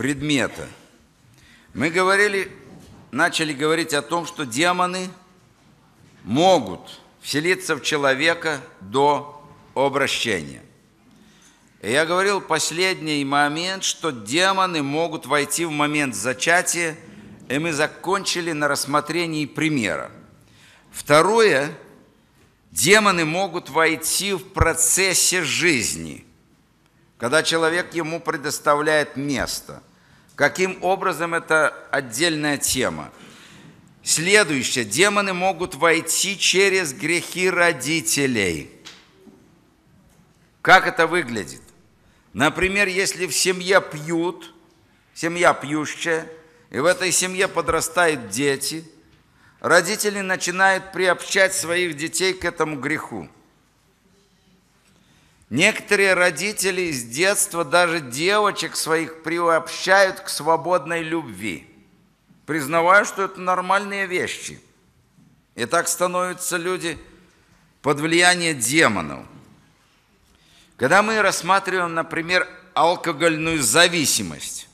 предмета. Мы говорили, начали говорить о том, что демоны могут вселиться в человека до обращения. И я говорил последний момент, что демоны могут войти в момент зачатия, и мы закончили на рассмотрении примера. Второе, демоны могут войти в процессе жизни, когда человек ему предоставляет место – Каким образом, это отдельная тема. Следующее. Демоны могут войти через грехи родителей. Как это выглядит? Например, если в семье пьют, семья пьющая, и в этой семье подрастают дети, родители начинают приобщать своих детей к этому греху. Некоторые родители с детства даже девочек своих приобщают к свободной любви, признавая, что это нормальные вещи. И так становятся люди под влияние демонов. Когда мы рассматриваем, например, алкогольную зависимость,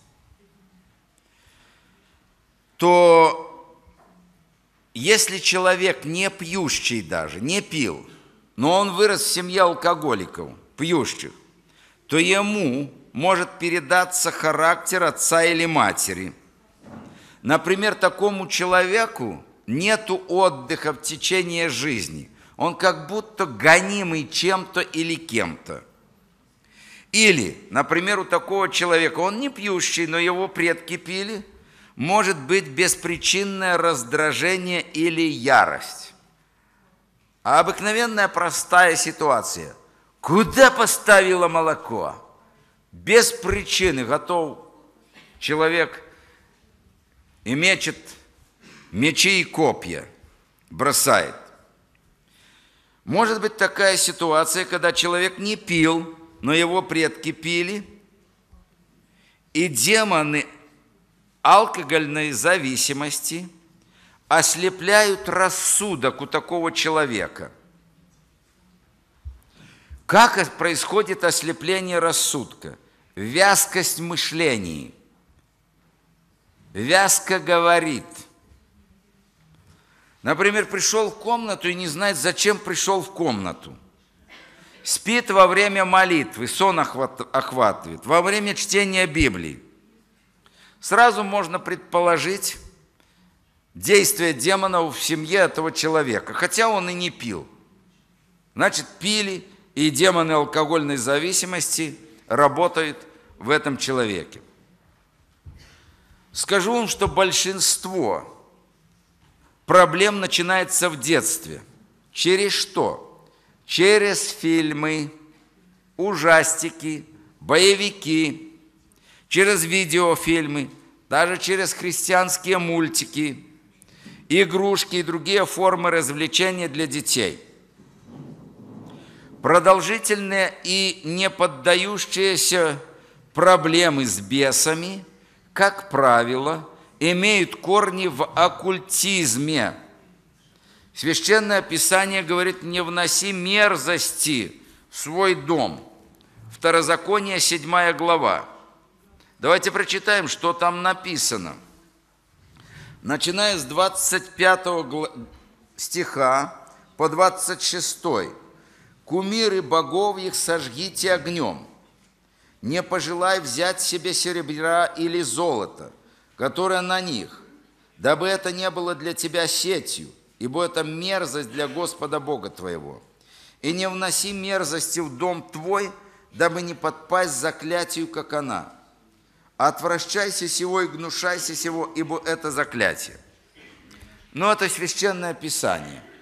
то если человек не пьющий даже, не пил, но он вырос в семье алкоголиков – пьющих, то ему может передаться характер отца или матери. Например, такому человеку нету отдыха в течение жизни. Он как будто гонимый чем-то или кем-то. Или, например, у такого человека, он не пьющий, но его предки пили, может быть беспричинное раздражение или ярость. А обыкновенная простая ситуация – Куда поставила молоко? Без причины готов человек и мечет мечи и копья, бросает. Может быть такая ситуация, когда человек не пил, но его предки пили, и демоны алкогольной зависимости ослепляют рассудок у такого человека – как происходит ослепление рассудка? Вязкость мышлений. Вязко говорит. Например, пришел в комнату и не знает, зачем пришел в комнату. Спит во время молитвы, сон охватывает, во время чтения Библии. Сразу можно предположить действие демона в семье этого человека, хотя он и не пил. Значит, пили – и демоны алкогольной зависимости работают в этом человеке. Скажу вам, что большинство проблем начинается в детстве. Через что? Через фильмы, ужастики, боевики, через видеофильмы, даже через христианские мультики, игрушки и другие формы развлечения для детей продолжительные и не поддающиеся проблемы с бесами, как правило, имеют корни в оккультизме. Священное Писание говорит, не вноси мерзости в свой дом. Второзаконие, 7 глава. Давайте прочитаем, что там написано. Начиная с 25 стиха по 26. Кумиры богов их сожгите огнем. Не пожелай взять себе серебра или золота, которое на них, дабы это не было для тебя сетью, ибо это мерзость для Господа Бога твоего. И не вноси мерзости в дом твой, дабы не подпасть заклятию, как она. Отвращайся сего и гнушайся сего, ибо это заклятие. Но ну, это священное писание –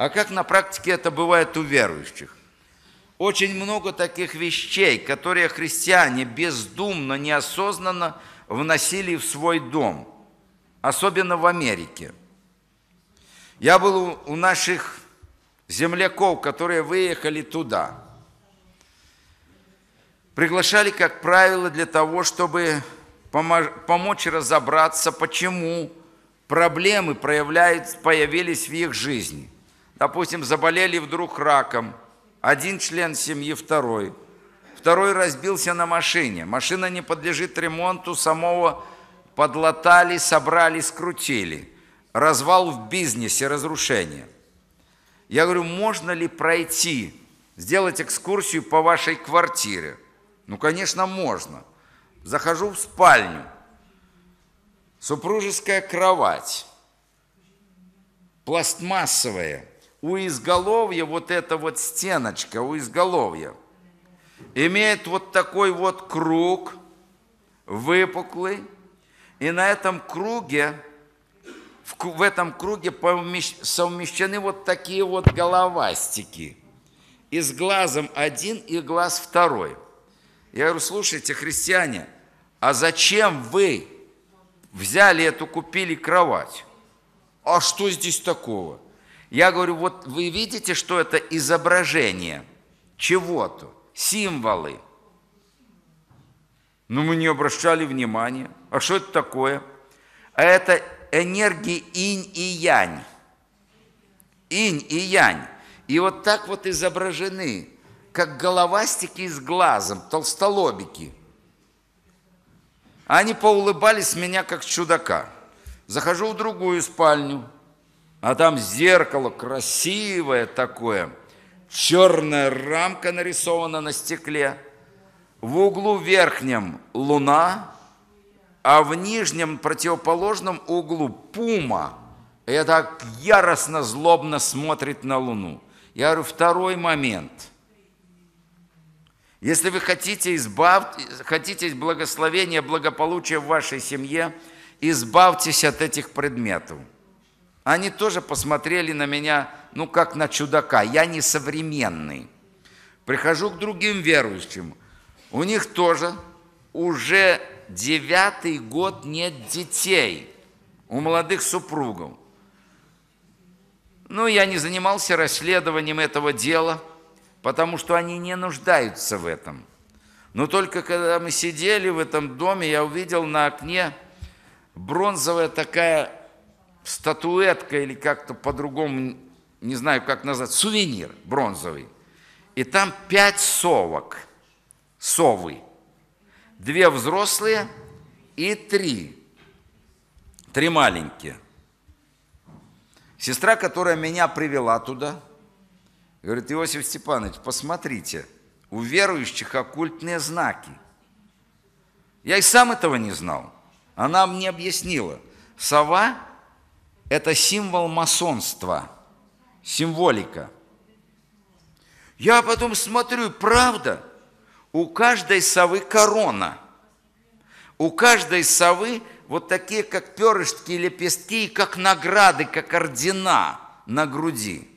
а как на практике это бывает у верующих? Очень много таких вещей, которые христиане бездумно, неосознанно вносили в свой дом, особенно в Америке. Я был у наших земляков, которые выехали туда. Приглашали, как правило, для того, чтобы помочь разобраться, почему проблемы проявляют, появились в их жизни – допустим, заболели вдруг раком, один член семьи второй, второй разбился на машине, машина не подлежит ремонту, самого подлатали, собрали, скрутили, развал в бизнесе, разрушение. Я говорю, можно ли пройти, сделать экскурсию по вашей квартире? Ну, конечно, можно. Захожу в спальню, супружеская кровать, пластмассовая – у изголовья вот эта вот стеночка, у изголовья, имеет вот такой вот круг, выпуклый, и на этом круге, в этом круге совмещены вот такие вот головастики. И с глазом один, и глаз второй. Я говорю, слушайте, христиане, а зачем вы взяли эту, купили кровать? А что здесь такого? Я говорю, вот вы видите, что это изображение чего-то, символы. Но ну, мы не обращали внимания. А что это такое? А это энергии инь и янь. Инь и янь. И вот так вот изображены, как головастики с глазом, толстолобики. Они поулыбались меня, как чудака. Захожу в другую спальню – а там зеркало красивое такое, черная рамка нарисована на стекле. В углу верхнем луна, а в нижнем противоположном углу пума. И я так яростно, злобно смотрит на луну. Я говорю, второй момент. Если вы хотите, избав... хотите благословения, благополучия в вашей семье, избавьтесь от этих предметов. Они тоже посмотрели на меня, ну, как на чудака. Я не современный. Прихожу к другим верующим. У них тоже уже девятый год нет детей у молодых супругов. Ну, я не занимался расследованием этого дела, потому что они не нуждаются в этом. Но только когда мы сидели в этом доме, я увидел на окне бронзовая такая статуэтка или как-то по-другому, не знаю, как назвать, сувенир бронзовый. И там пять совок, совы, две взрослые и три, три маленькие. Сестра, которая меня привела туда, говорит, Иосиф Степанович, посмотрите, у верующих оккультные знаки. Я и сам этого не знал. Она мне объяснила. Сова это символ масонства, символика. Я потом смотрю, правда, у каждой совы корона. У каждой совы вот такие, как перышки, лепестки, и как награды, как ордена на груди.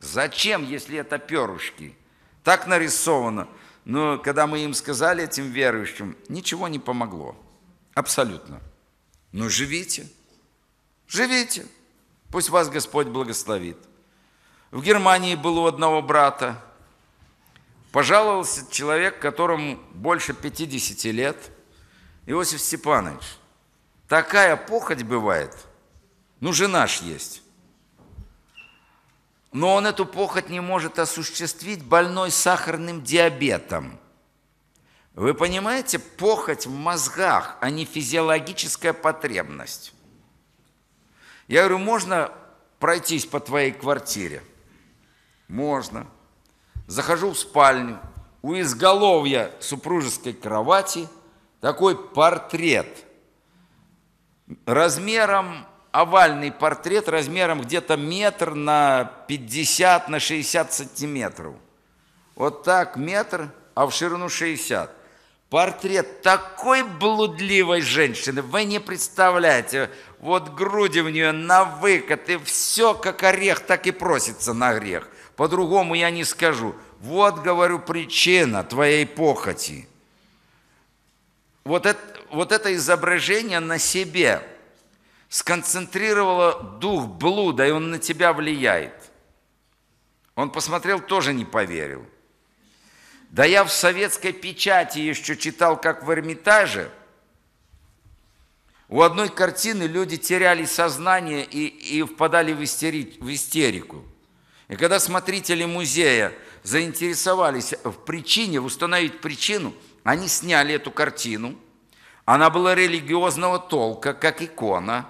Зачем, если это перышки? Так нарисовано. Но когда мы им сказали, этим верующим, ничего не помогло. Абсолютно. Но живите. Живите. Пусть вас Господь благословит. В Германии был у одного брата. Пожаловался человек, которому больше 50 лет, Иосиф Степанович. Такая похоть бывает. Ну, жена ж есть. Но он эту похоть не может осуществить больной сахарным диабетом. Вы понимаете, похоть в мозгах, а не физиологическая потребность. Я говорю, можно пройтись по твоей квартире? Можно. Захожу в спальню. У изголовья супружеской кровати такой портрет. Размером, овальный портрет, размером где-то метр на 50, на 60 сантиметров. Вот так метр, а в ширину 60 портрет такой блудливой женщины, вы не представляете, вот груди в нее на выкат, и все как орех, так и просится на грех. По-другому я не скажу. Вот, говорю, причина твоей похоти. Вот это, вот это изображение на себе сконцентрировало дух блуда, и он на тебя влияет. Он посмотрел, тоже не поверил. Да я в советской печати еще читал, как в Эрмитаже, у одной картины люди теряли сознание и, и впадали в, истери, в истерику. И когда смотрители музея заинтересовались в причине, в установить причину, они сняли эту картину. Она была религиозного толка, как икона.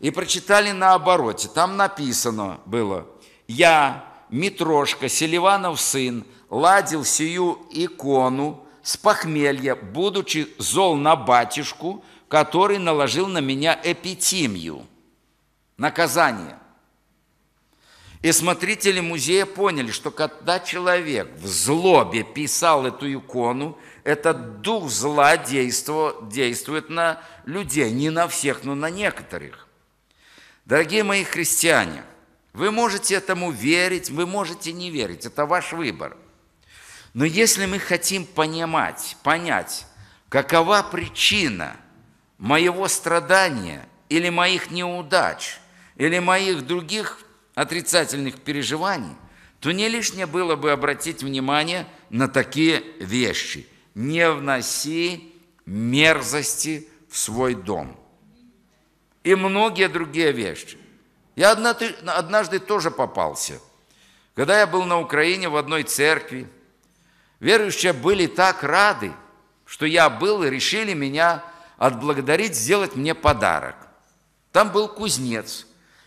И прочитали на обороте. Там написано было «Я, Митрошка, Селиванов сын, ладил сию икону с похмелья, будучи зол на батюшку, который наложил на меня эпитимию, наказание. И смотрители музея поняли, что когда человек в злобе писал эту икону, этот дух зла действует на людей, не на всех, но на некоторых. Дорогие мои христиане, вы можете этому верить, вы можете не верить, это ваш выбор. Но если мы хотим понимать, понять, какова причина моего страдания или моих неудач, или моих других отрицательных переживаний, то не лишнее было бы обратить внимание на такие вещи. Не вноси мерзости в свой дом. И многие другие вещи. Я однажды тоже попался. Когда я был на Украине в одной церкви, Верующие были так рады, что я был, и решили меня отблагодарить, сделать мне подарок. Там был кузнец,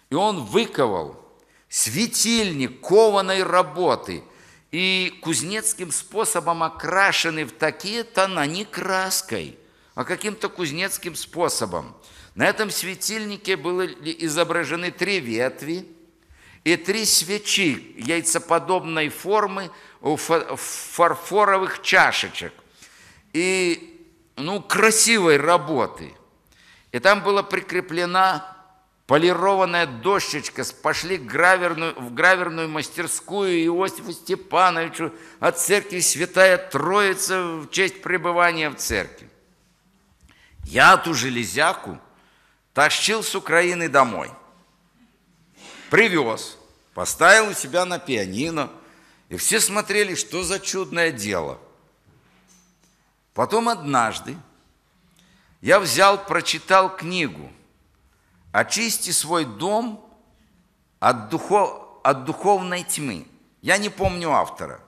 и он выковал светильник кованой работы и кузнецким способом окрашены в такие тона не краской, а каким-то кузнецким способом. На этом светильнике были изображены три ветви и три свечи яйцеподобной формы у фарфоровых чашечек и ну, красивой работы. И там была прикреплена полированная дощечка, пошли в граверную, в граверную мастерскую Иосифу Степановичу от церкви Святая Троица в честь пребывания в церкви. Я ту железяку тащил с Украины домой. Привез, поставил у себя на пианино – и все смотрели, что за чудное дело. Потом однажды я взял, прочитал книгу «Очисти свой дом от, духов, от духовной тьмы». Я не помню автора.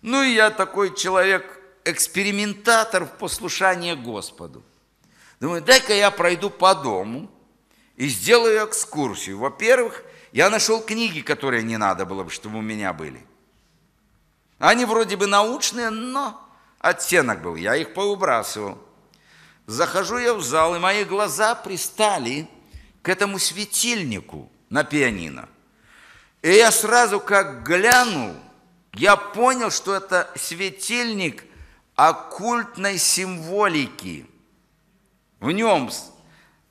Ну и я такой человек, экспериментатор в послушании Господу. Думаю, дай-ка я пройду по дому и сделаю экскурсию. Во-первых, я нашел книги, которые не надо было бы, чтобы у меня были. Они вроде бы научные, но оттенок был. Я их поубрасывал. Захожу я в зал, и мои глаза пристали к этому светильнику на пианино. И я сразу как глянул, я понял, что это светильник оккультной символики. В нем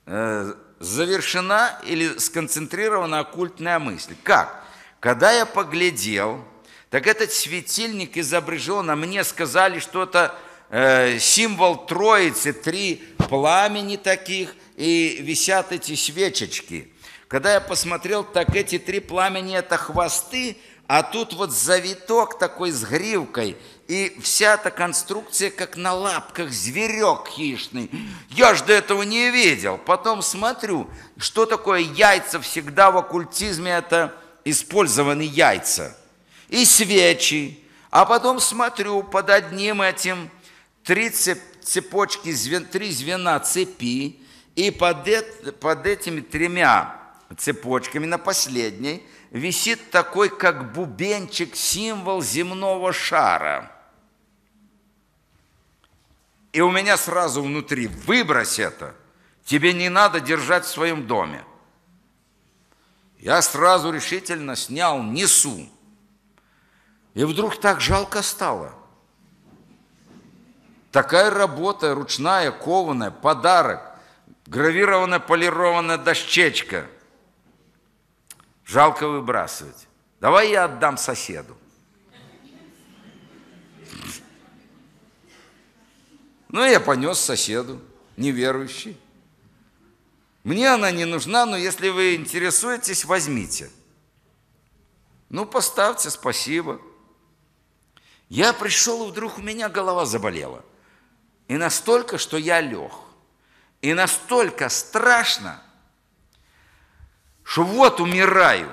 э, завершена или сконцентрирована оккультная мысль. Как? Когда я поглядел, так этот светильник изображен, а мне сказали, что это э, символ Троицы, три пламени таких, и висят эти свечечки. Когда я посмотрел, так эти три пламени – это хвосты, а тут вот завиток такой с гривкой, и вся эта конструкция как на лапках зверек хищный. Я же до этого не видел. Потом смотрю, что такое яйца всегда в оккультизме, это использованы яйца. И свечи. А потом смотрю, под одним этим три цепочки, три звена цепи, и под, э, под этими тремя цепочками на последней висит такой, как бубенчик, символ земного шара – и у меня сразу внутри, выбрось это, тебе не надо держать в своем доме. Я сразу решительно снял, несу. И вдруг так жалко стало. Такая работа, ручная, кованая, подарок, гравированная, полированная дощечка. Жалко выбрасывать. Давай я отдам соседу. Ну, я понес соседу, неверующий. Мне она не нужна, но если вы интересуетесь, возьмите. Ну, поставьте, спасибо. Я пришел, и вдруг у меня голова заболела. И настолько, что я лег. И настолько страшно, что вот умираю.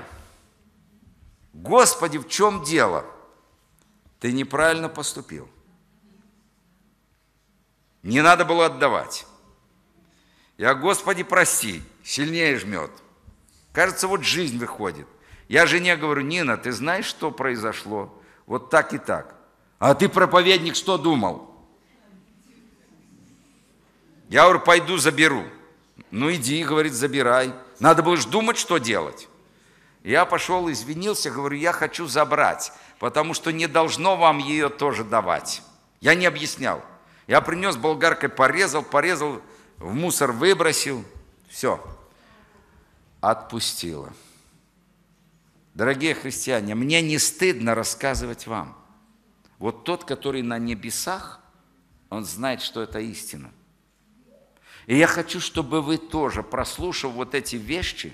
Господи, в чем дело? Ты неправильно поступил. Не надо было отдавать. Я, Господи, прости, сильнее жмет. Кажется, вот жизнь выходит. Я жене говорю, Нина, ты знаешь, что произошло? Вот так и так. А ты, проповедник, что думал? Я говорю, пойду заберу. Ну иди, говорит, забирай. Надо было же думать, что делать. Я пошел, извинился, говорю, я хочу забрать, потому что не должно вам ее тоже давать. Я не объяснял. Я принес болгаркой, порезал, порезал, в мусор выбросил. Все. Отпустила. Дорогие христиане, мне не стыдно рассказывать вам. Вот тот, который на небесах, он знает, что это истина. И я хочу, чтобы вы тоже, прослушав вот эти вещи,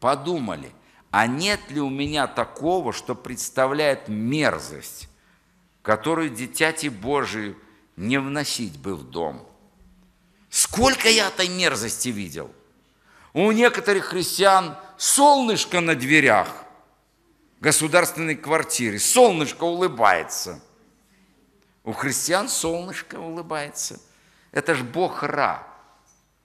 подумали, а нет ли у меня такого, что представляет мерзость, которую дитяти Божии – не вносить бы в дом. Сколько я этой мерзости видел. У некоторых христиан солнышко на дверях государственной квартиры, солнышко улыбается. У христиан солнышко улыбается. Это ж бог Ра,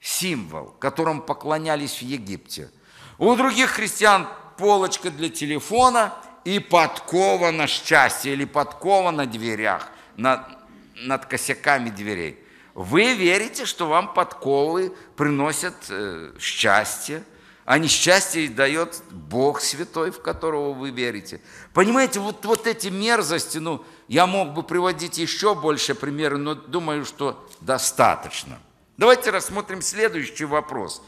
символ, которым поклонялись в Египте. У других христиан полочка для телефона и подкова на счастье или подкова на дверях, на, над косяками дверей. Вы верите, что вам подколы приносят э, счастье, а счастье дает Бог Святой, в которого вы верите. Понимаете, вот, вот эти мерзости, ну, я мог бы приводить еще больше примеры, но думаю, что достаточно. Давайте рассмотрим следующий вопрос.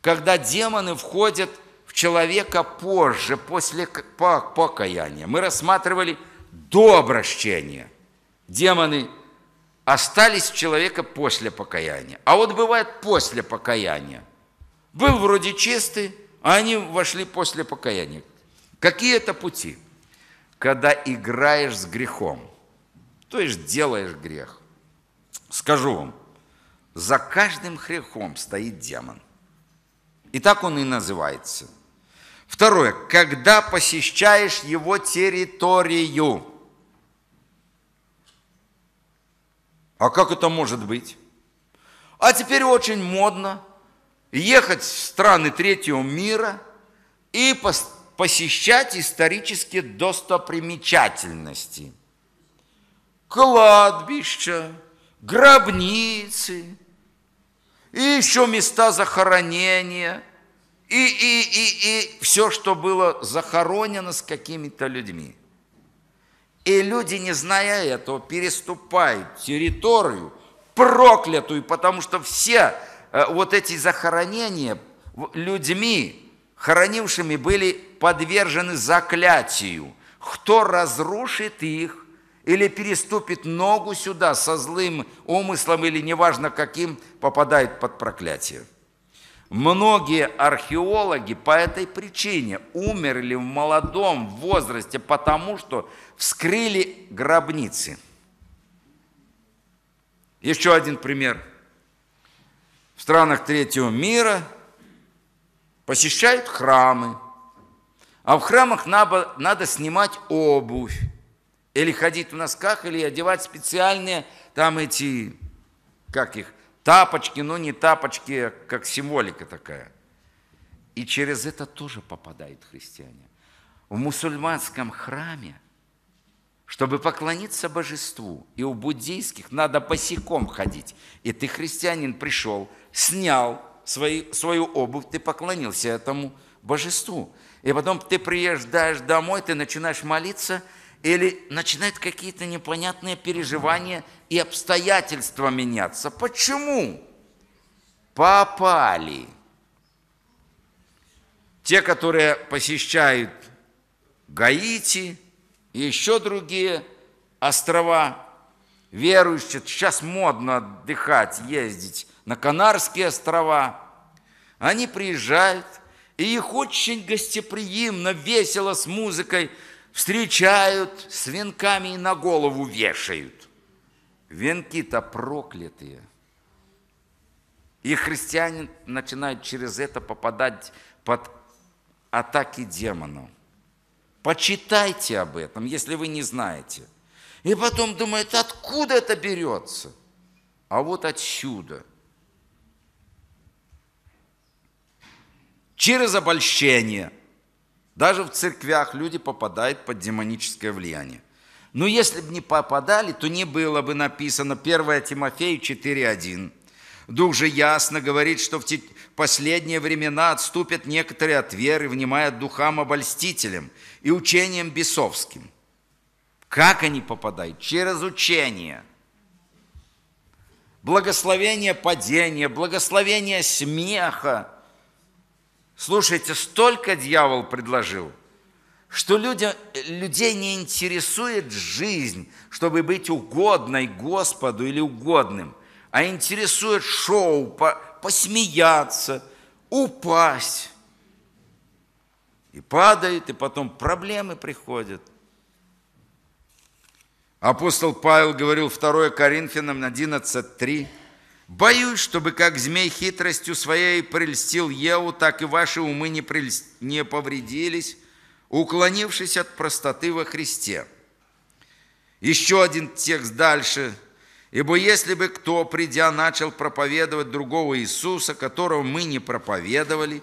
Когда демоны входят в человека позже, после покаяния, мы рассматривали до обращения. Демоны – остались у человека после покаяния. А вот бывает после покаяния. Был вроде чистый, а они вошли после покаяния. Какие это пути? Когда играешь с грехом, то есть делаешь грех. Скажу вам, за каждым грехом стоит демон. И так он и называется. Второе, когда посещаешь его территорию – А как это может быть? А теперь очень модно ехать в страны третьего мира и посещать исторические достопримечательности. Кладбища, гробницы, и еще места захоронения, и, и, и, и все, что было захоронено с какими-то людьми. И люди, не зная этого, переступают территорию, проклятую, потому что все э, вот эти захоронения людьми, хоронившими, были подвержены заклятию. Кто разрушит их или переступит ногу сюда со злым умыслом или неважно каким, попадает под проклятие. Многие археологи по этой причине умерли в молодом возрасте, потому что вскрыли гробницы. Еще один пример. В странах третьего мира посещают храмы, а в храмах надо, надо снимать обувь или ходить в носках, или одевать специальные там эти, как их, Тапочки, но не тапочки, как символика такая. И через это тоже попадают христиане. В мусульманском храме, чтобы поклониться божеству, и у буддийских надо босиком ходить. И ты, христианин, пришел, снял свои, свою обувь, ты поклонился этому божеству. И потом ты приезжаешь домой, ты начинаешь молиться, или начинают какие-то непонятные переживания, и обстоятельства меняться. Почему? Попали. Те, которые посещают Гаити и еще другие острова, верующие, сейчас модно отдыхать, ездить на Канарские острова, они приезжают, и их очень гостеприимно, весело, с музыкой встречают, с венками и на голову вешают – Венки-то проклятые. И христиане начинают через это попадать под атаки демонов. Почитайте об этом, если вы не знаете. И потом думает, откуда это берется? А вот отсюда. Через обольщение. Даже в церквях люди попадают под демоническое влияние. Но «Ну, если бы не попадали, то не было бы написано 1 Тимофею 4.1. Дух же ясно говорит, что в последние времена отступят некоторые от веры, внимая духам обольстителям и учением бесовским. Как они попадают? Через учение. Благословение падения, благословение смеха. Слушайте, столько дьявол предложил – что люди, людей не интересует жизнь, чтобы быть угодной Господу или угодным, а интересует шоу, по, посмеяться, упасть. И падает, и потом проблемы приходят. Апостол Павел говорил 2 Коринфянам 11.3 «Боюсь, чтобы как змей хитростью своей прельстил Еву, так и ваши умы не, прельст... не повредились» уклонившись от простоты во Христе. Еще один текст дальше. «Ибо если бы кто, придя, начал проповедовать другого Иисуса, которого мы не проповедовали,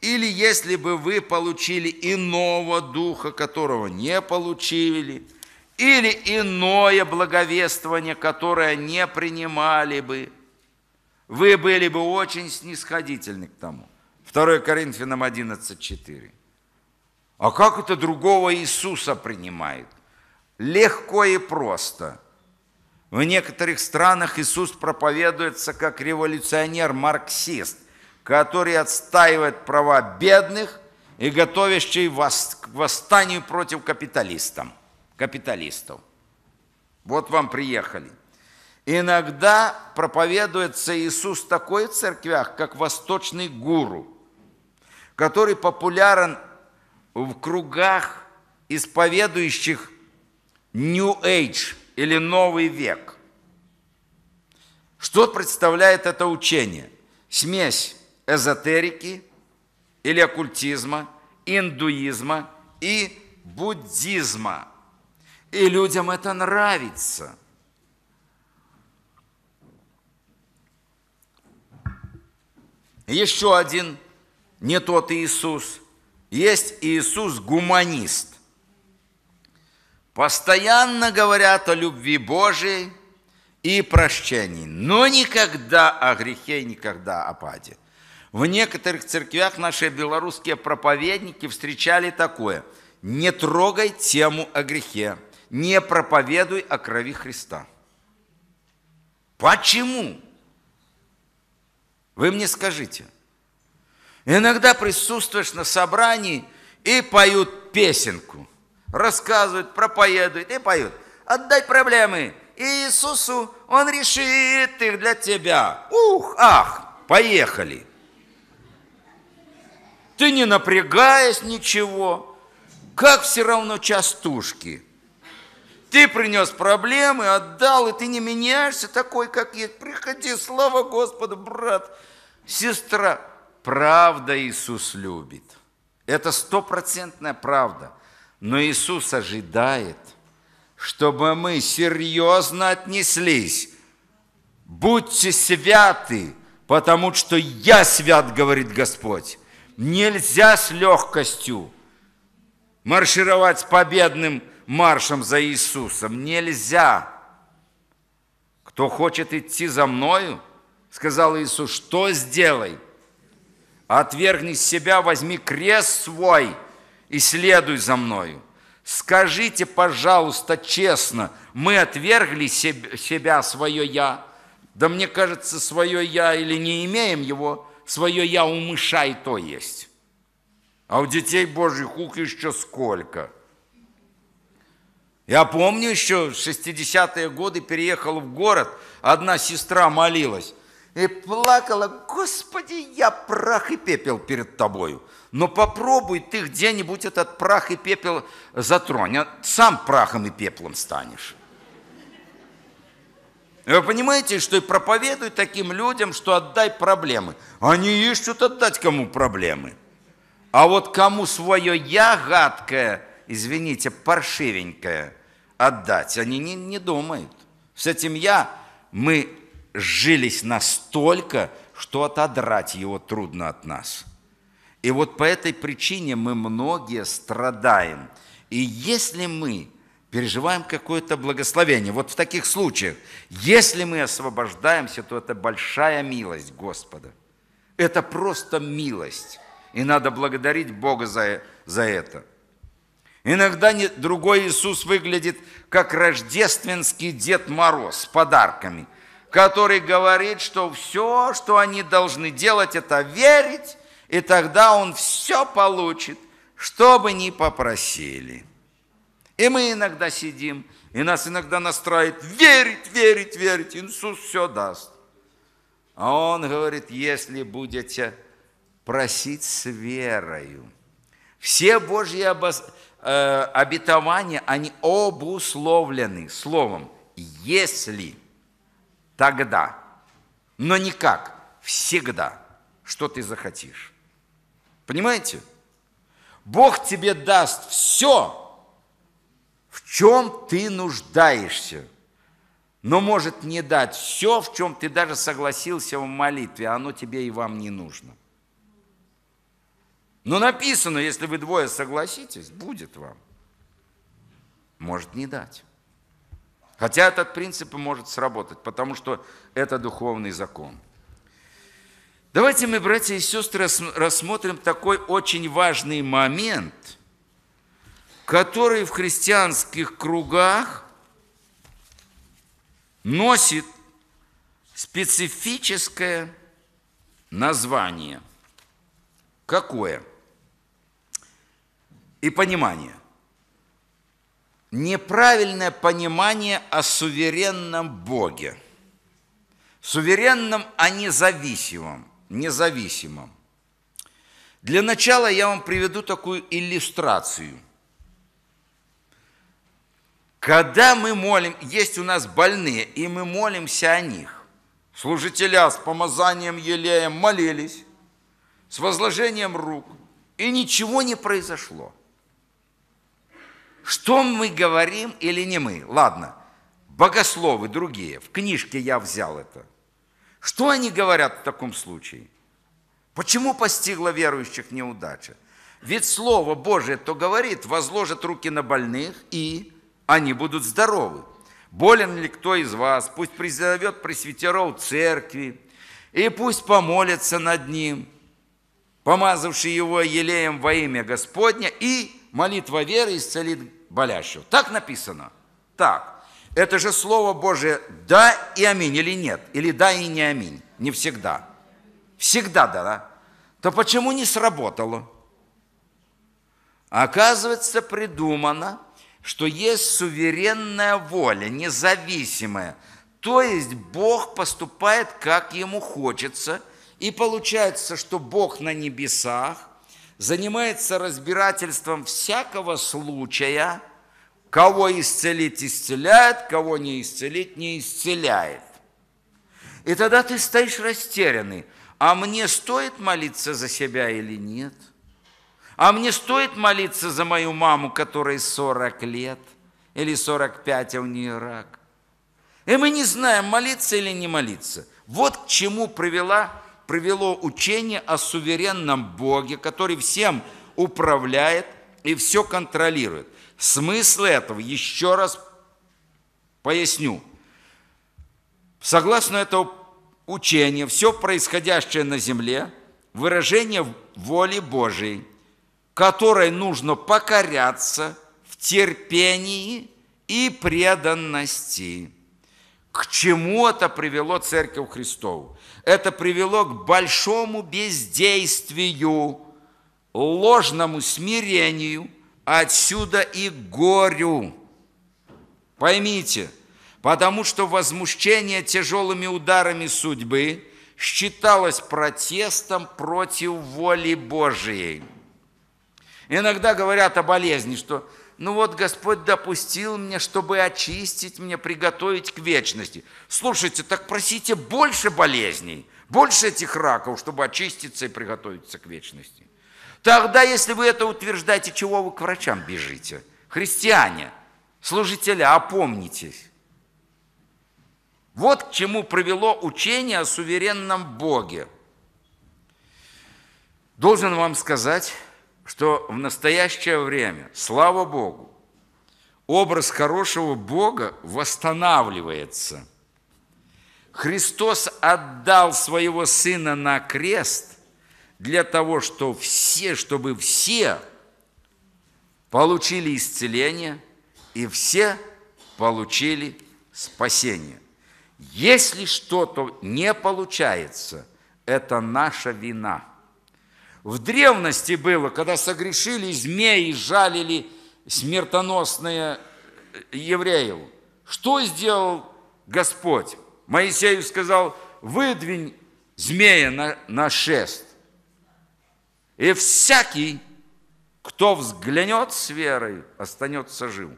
или если бы вы получили иного духа, которого не получили, или иное благовествование, которое не принимали бы, вы были бы очень снисходительны к тому». 2 Коринфянам 11, 4. А как это другого Иисуса принимает? Легко и просто. В некоторых странах Иисус проповедуется как революционер-марксист, который отстаивает права бедных и готовящий к восстанию против капиталистов. капиталистов. Вот вам приехали. Иногда проповедуется Иисус в такой церквях, как восточный гуру, который популярен в кругах исповедующих New Age или Новый век. Что представляет это учение? Смесь эзотерики или оккультизма, индуизма и буддизма. И людям это нравится. Еще один не тот Иисус – есть Иисус гуманист. Постоянно говорят о любви Божией и прощении, но никогда о грехе и никогда о паде. В некоторых церквях наши белорусские проповедники встречали такое. Не трогай тему о грехе, не проповедуй о крови Христа. Почему? Вы мне скажите – Иногда присутствуешь на собрании и поют песенку. Рассказывают, проповедуют и поют. Отдай проблемы Иисусу, Он решит их для тебя. Ух, ах, поехали. Ты не напрягаясь ничего, как все равно частушки. Ты принес проблемы, отдал, и ты не меняешься такой, как есть. Приходи, слава Господу, брат, сестра. Правда Иисус любит. Это стопроцентная правда. Но Иисус ожидает, чтобы мы серьезно отнеслись. Будьте святы, потому что я свят, говорит Господь. Нельзя с легкостью маршировать с победным маршем за Иисусом. Нельзя. Кто хочет идти за мною, сказал Иисус, что сделай – Отвергни себя, возьми крест свой и следуй за мною. Скажите, пожалуйста, честно, мы отвергли себя, свое «я», да мне кажется, свое «я» или не имеем его, свое «я» у мыша и то есть. А у детей Божьих ух еще сколько. Я помню еще в 60-е годы переехал в город, одна сестра молилась – и плакала, «Господи, я прах и пепел перед тобою». Но попробуй ты где-нибудь этот прах и пепел затронь, а сам прахом и пеплом станешь. Вы понимаете, что и проповедуют таким людям, что отдай проблемы. Они ищут отдать кому проблемы. А вот кому свое я гадкое, извините, паршивенькое отдать, они не, не думают. С этим я мы жились настолько, что отодрать его трудно от нас. И вот по этой причине мы многие страдаем. И если мы переживаем какое-то благословение, вот в таких случаях, если мы освобождаемся, то это большая милость Господа. Это просто милость. И надо благодарить Бога за, за это. Иногда другой Иисус выглядит как рождественский Дед Мороз с подарками – который говорит, что все, что они должны делать, это верить, и тогда он все получит, что бы ни попросили. И мы иногда сидим, и нас иногда настраивает верить, верить, верить, Иисус все даст. А он говорит, если будете просить с верою. Все Божьи обос... э, обетования, они обусловлены словом «если» тогда, но никак, всегда, что ты захотишь. Понимаете? Бог тебе даст все, в чем ты нуждаешься, но может не дать все, в чем ты даже согласился в молитве, а оно тебе и вам не нужно. Но написано, если вы двое согласитесь, будет вам. Может не дать. Хотя этот принцип и может сработать, потому что это духовный закон. Давайте мы, братья и сестры, рассмотрим такой очень важный момент, который в христианских кругах носит специфическое название. Какое? И понимание – неправильное понимание о суверенном Боге. Суверенном, а независимом. Независимом. Для начала я вам приведу такую иллюстрацию. Когда мы молим, есть у нас больные, и мы молимся о них. Служителя с помазанием елеем молились, с возложением рук, и ничего не произошло – что мы говорим или не мы? Ладно, богословы другие, в книжке я взял это. Что они говорят в таком случае? Почему постигла верующих неудача? Ведь Слово Божие то говорит, возложат руки на больных, и они будут здоровы. Болен ли кто из вас, пусть призовет пресвитеров церкви, и пусть помолятся над ним, помазавший его елеем во имя Господня, и молитва веры исцелит болящего. Так написано? Так. Это же Слово Божие «да» и «аминь» или «нет», или «да» и «не аминь». Не всегда. Всегда «да», да? То почему не сработало? Оказывается, придумано, что есть суверенная воля, независимая. То есть Бог поступает, как ему хочется, и получается, что Бог на небесах – занимается разбирательством всякого случая, кого исцелить исцеляет, кого не исцелить не исцеляет. И тогда ты стоишь растерянный. А мне стоит молиться за себя или нет? А мне стоит молиться за мою маму, которой 40 лет, или 45, а у нее рак? И мы не знаем, молиться или не молиться. Вот к чему привела привело учение о суверенном Боге, который всем управляет и все контролирует. Смысл этого, еще раз поясню. Согласно этому учению, все происходящее на земле – выражение воли Божией, которой нужно покоряться в терпении и преданности к чему это привело Церковь Христову? Это привело к большому бездействию, ложному смирению, отсюда и горю. Поймите, потому что возмущение тяжелыми ударами судьбы считалось протестом против воли Божией. Иногда говорят о болезни, что ну вот Господь допустил мне, чтобы очистить меня, приготовить к вечности. Слушайте, так просите больше болезней, больше этих раков, чтобы очиститься и приготовиться к вечности. Тогда, если вы это утверждаете, чего вы к врачам бежите? Христиане, служители, опомнитесь. Вот к чему привело учение о суверенном Боге. Должен вам сказать, что в настоящее время, слава Богу, образ хорошего Бога восстанавливается. Христос отдал своего Сына на крест для того, что все, чтобы все получили исцеление и все получили спасение. Если что-то не получается, это наша вина – в древности было, когда согрешили змеи, жалили смертоносные э, евреев. Что сделал Господь? Моисею сказал, выдвинь змея на, на шест. И всякий, кто взглянет с верой, останется жив.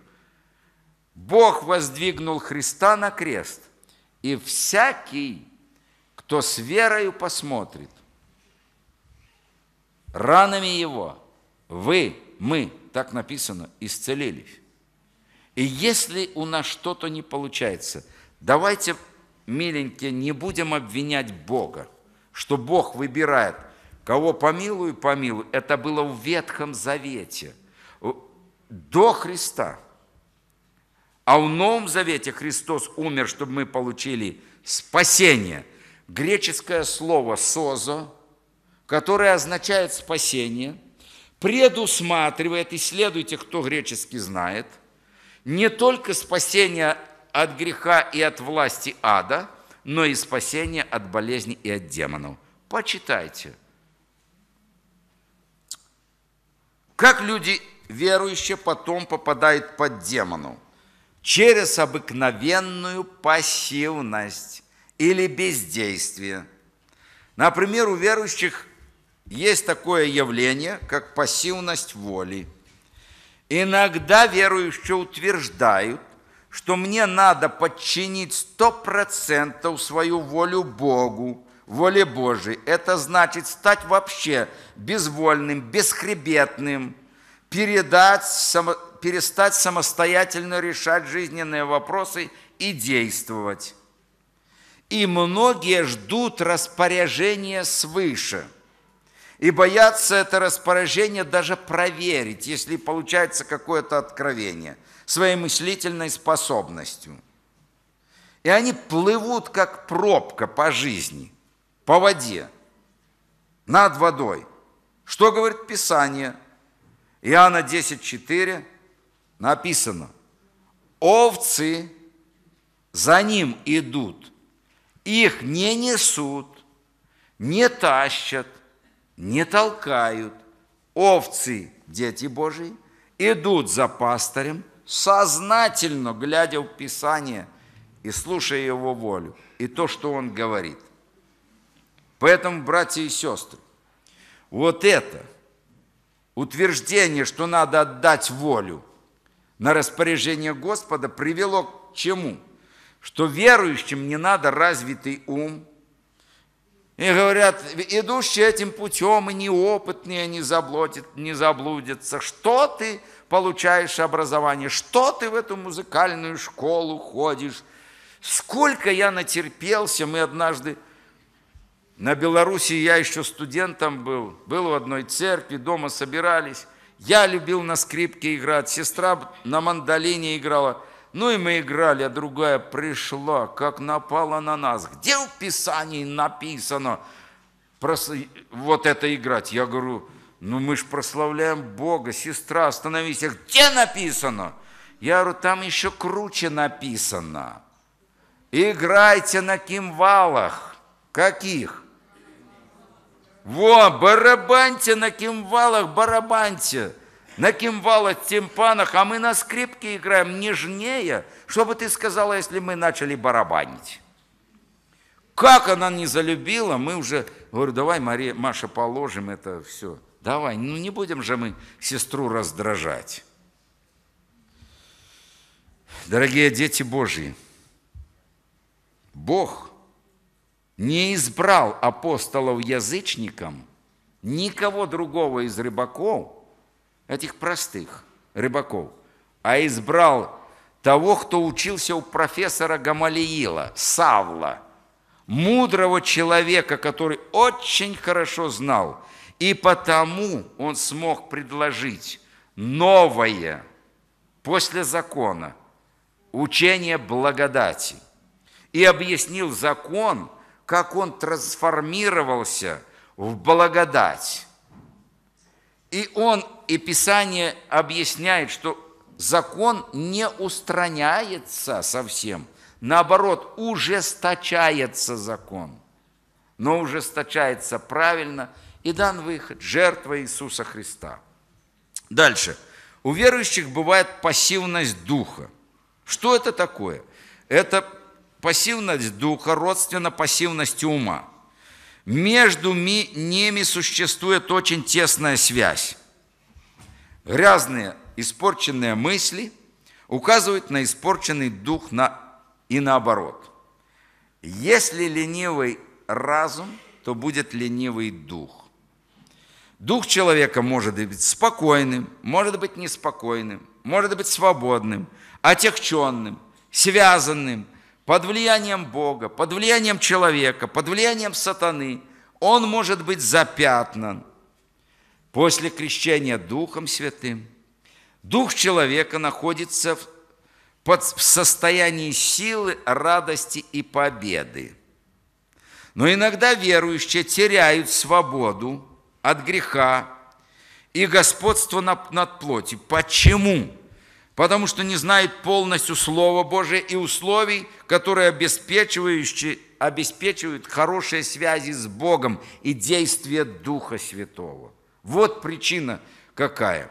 Бог воздвигнул Христа на крест, и всякий, кто с верою посмотрит, ранами Его вы, мы, так написано, исцелились. И если у нас что-то не получается, давайте, миленькие, не будем обвинять Бога, что Бог выбирает, кого помилую, помилую. Это было в Ветхом Завете, до Христа. А в Новом Завете Христос умер, чтобы мы получили спасение. Греческое слово «созо» которое означает спасение, предусматривает, исследуйте, кто греческий знает, не только спасение от греха и от власти ада, но и спасение от болезни и от демонов. Почитайте. Как люди верующие потом попадают под демонов? Через обыкновенную пассивность или бездействие. Например, у верующих есть такое явление, как пассивность воли. Иногда верующие утверждают, что мне надо подчинить сто процентов свою волю Богу, воле Божией. Это значит стать вообще безвольным, бесхребетным, передать, само, перестать самостоятельно решать жизненные вопросы и действовать. И многие ждут распоряжения свыше – и боятся это распоряжение даже проверить, если получается какое-то откровение, своей мыслительной способностью. И они плывут, как пробка по жизни, по воде, над водой. Что говорит Писание? Иоанна 10.4 написано, «Овцы за ним идут, их не несут, не тащат, не толкают. Овцы, дети Божии, идут за пастырем, сознательно глядя в Писание и слушая его волю, и то, что он говорит. Поэтому, братья и сестры, вот это утверждение, что надо отдать волю на распоряжение Господа, привело к чему? Что верующим не надо развитый ум – и говорят, идущие этим путем и неопытные не, заблудят, не заблудятся. Что ты получаешь образование? Что ты в эту музыкальную школу ходишь? Сколько я натерпелся, мы однажды на Беларуси, я еще студентом был, был в одной церкви, дома собирались. Я любил на скрипке играть, сестра на мандолине играла – ну и мы играли, а другая пришла, как напала на нас. Где в Писании написано прос... вот это играть? Я говорю, ну мы ж прославляем Бога, сестра, остановись. А где написано? Я говорю, там еще круче написано. Играйте на кимвалах. Каких? Во, барабаньте на кимвалах, барабаньте на кимвалах, тимпанах, а мы на скрипке играем нежнее. Что бы ты сказала, если мы начали барабанить? Как она не залюбила, мы уже... Говорю, давай, Мария, Маша, положим это все. Давай, ну не будем же мы сестру раздражать. Дорогие дети Божьи, Бог не избрал апостолов язычникам, никого другого из рыбаков – этих простых рыбаков, а избрал того, кто учился у профессора Гамалиила, Савла, мудрого человека, который очень хорошо знал, и потому он смог предложить новое после закона учение благодати и объяснил закон, как он трансформировался в благодать и он, и Писание объясняет, что закон не устраняется совсем, наоборот, ужесточается закон. Но ужесточается правильно и дан выход, жертва Иисуса Христа. Дальше. У верующих бывает пассивность духа. Что это такое? Это пассивность духа родственна пассивности ума. Между ними существует очень тесная связь. Грязные, испорченные мысли указывают на испорченный дух на... и наоборот. Если ленивый разум, то будет ленивый дух. Дух человека может быть спокойным, может быть неспокойным, может быть свободным, отягченным, связанным – под влиянием Бога, под влиянием человека, под влиянием сатаны, он может быть запятнан. После крещения Духом Святым дух человека находится в, под, в состоянии силы, радости и победы. Но иногда верующие теряют свободу от греха и господство над, над плотью. Почему? Почему? потому что не знает полностью Слова Божия и условий, которые обеспечивающие, обеспечивают хорошие связи с Богом и действие Духа Святого. Вот причина какая.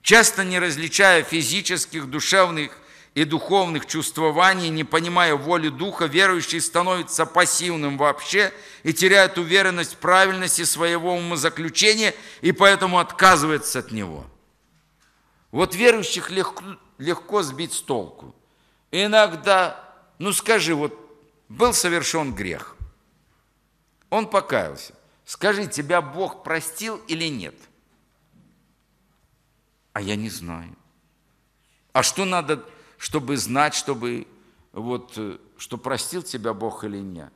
Часто не различая физических, душевных и духовных чувствований, не понимая воли Духа, верующий становится пассивным вообще и теряет уверенность в правильности своего умозаключения и поэтому отказывается от него – вот верующих легко, легко сбить с толку. Иногда, ну скажи, вот был совершен грех, он покаялся. Скажи, тебя Бог простил или нет? А я не знаю. А что надо, чтобы знать, чтобы вот, э, что простил тебя Бог или нет?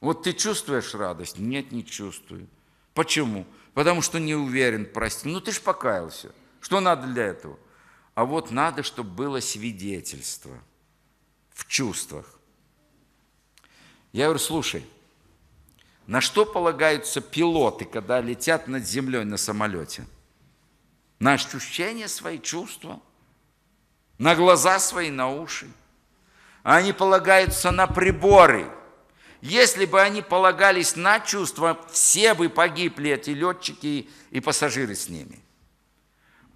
Вот ты чувствуешь радость? Нет, не чувствую. Почему? Потому что не уверен, простил. Ну ты ж покаялся. Что надо для этого? А вот надо, чтобы было свидетельство в чувствах. Я говорю, слушай, на что полагаются пилоты, когда летят над землей на самолете? На ощущения свои, чувства, на глаза свои, на уши. Они полагаются на приборы. Если бы они полагались на чувства, все бы погибли, эти летчики и пассажиры с ними.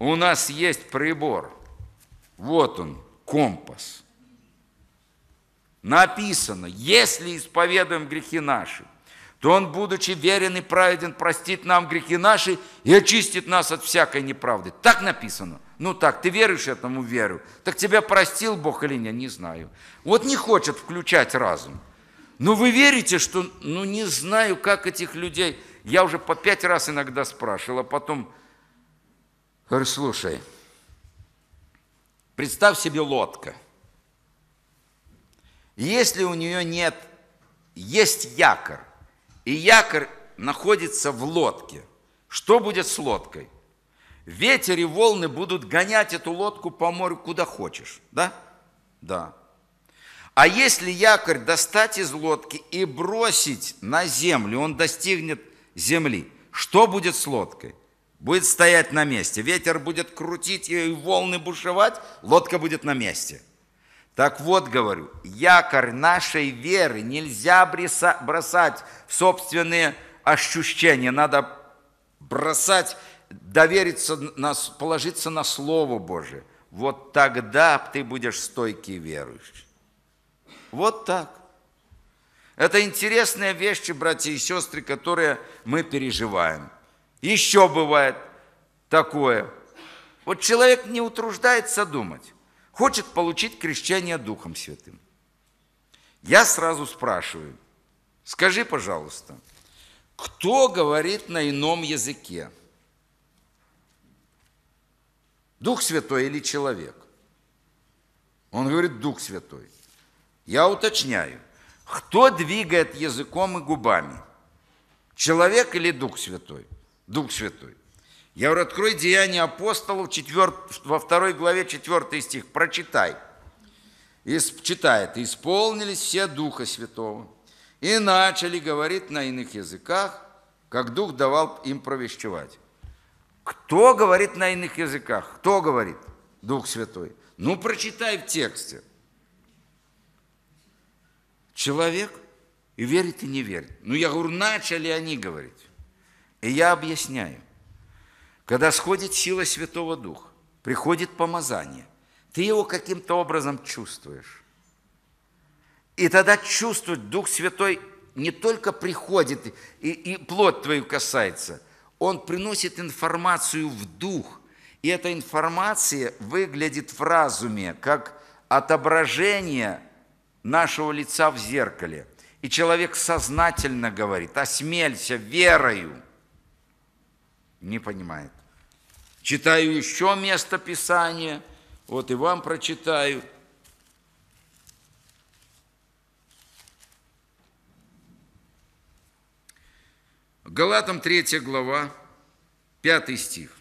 У нас есть прибор. Вот он, компас. Написано, если исповедуем грехи наши, то Он, будучи верен и праведен, простит нам грехи наши и очистит нас от всякой неправды. Так написано. Ну так, ты веришь этому, верю. Так тебя простил Бог или нет, не знаю. Вот не хочет включать разум. Но ну вы верите, что, ну не знаю, как этих людей. Я уже по пять раз иногда спрашивал, а потом Говорю, слушай, представь себе лодка. Если у нее нет, есть якорь, и якорь находится в лодке, что будет с лодкой? Ветер и волны будут гонять эту лодку по морю куда хочешь, да? Да. А если якорь достать из лодки и бросить на землю, он достигнет земли, что будет с лодкой? будет стоять на месте. Ветер будет крутить ее, и волны бушевать, лодка будет на месте. Так вот, говорю, якорь нашей веры нельзя бросать в собственные ощущения. Надо бросать, довериться, положиться на Слово Божие. Вот тогда ты будешь стойкий верующий. Вот так. Это интересные вещи, братья и сестры, которые мы переживаем – еще бывает такое. Вот человек не утруждается думать, хочет получить крещение Духом Святым. Я сразу спрашиваю, скажи, пожалуйста, кто говорит на ином языке? Дух Святой или человек? Он говорит, Дух Святой. Я уточняю, кто двигает языком и губами? Человек или Дух Святой? Дух Святой. Я говорю, открой Деяния апостолов 4, во второй главе 4 стих, прочитай. Исп, читает, исполнились все Духа Святого и начали говорить на иных языках, как Дух давал им провещевать. Кто говорит на иных языках? Кто говорит? Дух Святой. Ну, прочитай в тексте. Человек и верит, и не верит. Ну, я говорю, начали они говорить. И я объясняю. Когда сходит сила Святого Духа, приходит помазание, ты его каким-то образом чувствуешь. И тогда чувствует Дух Святой не только приходит и, и плоть твою касается, он приносит информацию в дух. И эта информация выглядит в разуме, как отображение нашего лица в зеркале. И человек сознательно говорит, осмелься верою не понимает. Читаю еще место Писания, вот и вам прочитаю. Галатам 3 глава, 5 стих.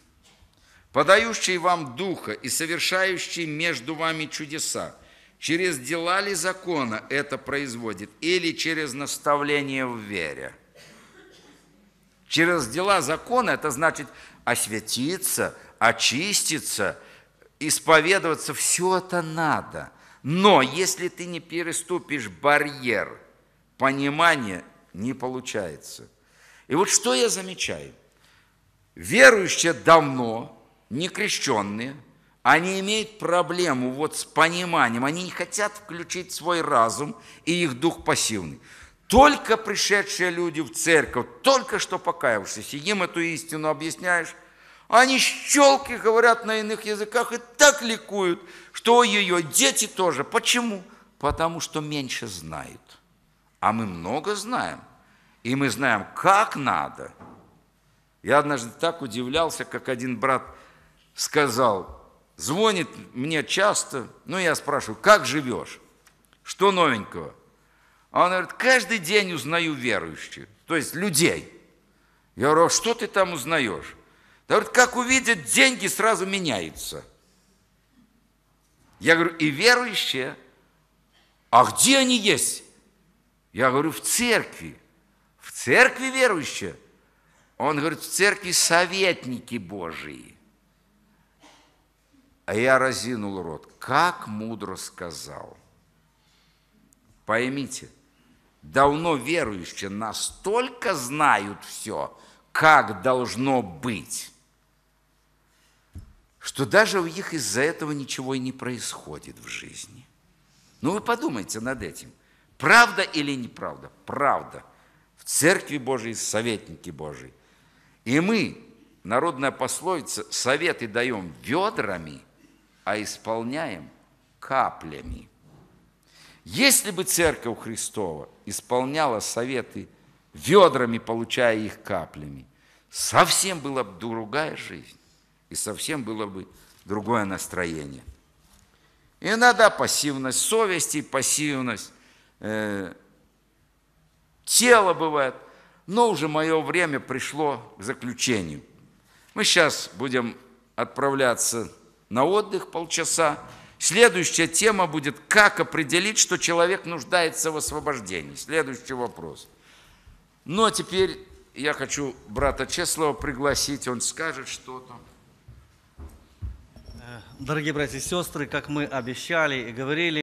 «Подающий вам Духа и совершающий между вами чудеса, через дела ли закона это производит или через наставление в вере?» Через дела закона это значит осветиться, очиститься, исповедоваться. Все это надо. Но если ты не переступишь барьер, понимания, не получается. И вот что я замечаю. Верующие давно, не крещенные, они имеют проблему вот с пониманием, они не хотят включить свой разум, и их дух пассивный. Только пришедшие люди в церковь, только что покаявшиеся, им эту истину объясняешь, они щелки говорят на иных языках и так ликуют, что ее дети тоже. Почему? Потому что меньше знают. А мы много знаем. И мы знаем, как надо. Я однажды так удивлялся, как один брат сказал, звонит мне часто, ну я спрашиваю, как живешь? Что новенького? А он говорит, каждый день узнаю верующих, то есть людей. Я говорю, а что ты там узнаешь? Да говорит, как увидят, деньги сразу меняются. Я говорю, и верующие, а где они есть? Я говорю, в церкви. В церкви верующие? Он говорит, в церкви советники Божии. А я разинул рот. Как мудро сказал. Поймите – давно верующие настолько знают все, как должно быть, что даже у них из-за этого ничего и не происходит в жизни. Ну вы подумайте над этим. Правда или неправда? Правда. В Церкви Божией советники Божии. И мы, народная пословица, советы даем ведрами, а исполняем каплями. Если бы церковь Христова исполняла советы ведрами, получая их каплями, совсем была бы другая жизнь и совсем было бы другое настроение. Иногда пассивность совести, пассивность э, тела бывает, но уже мое время пришло к заключению. Мы сейчас будем отправляться на отдых полчаса. Следующая тема будет, как определить, что человек нуждается в освобождении. Следующий вопрос. Ну, а теперь я хочу брата Чеслова пригласить, он скажет что-то. Э, дорогие братья и сестры, как мы обещали и говорили,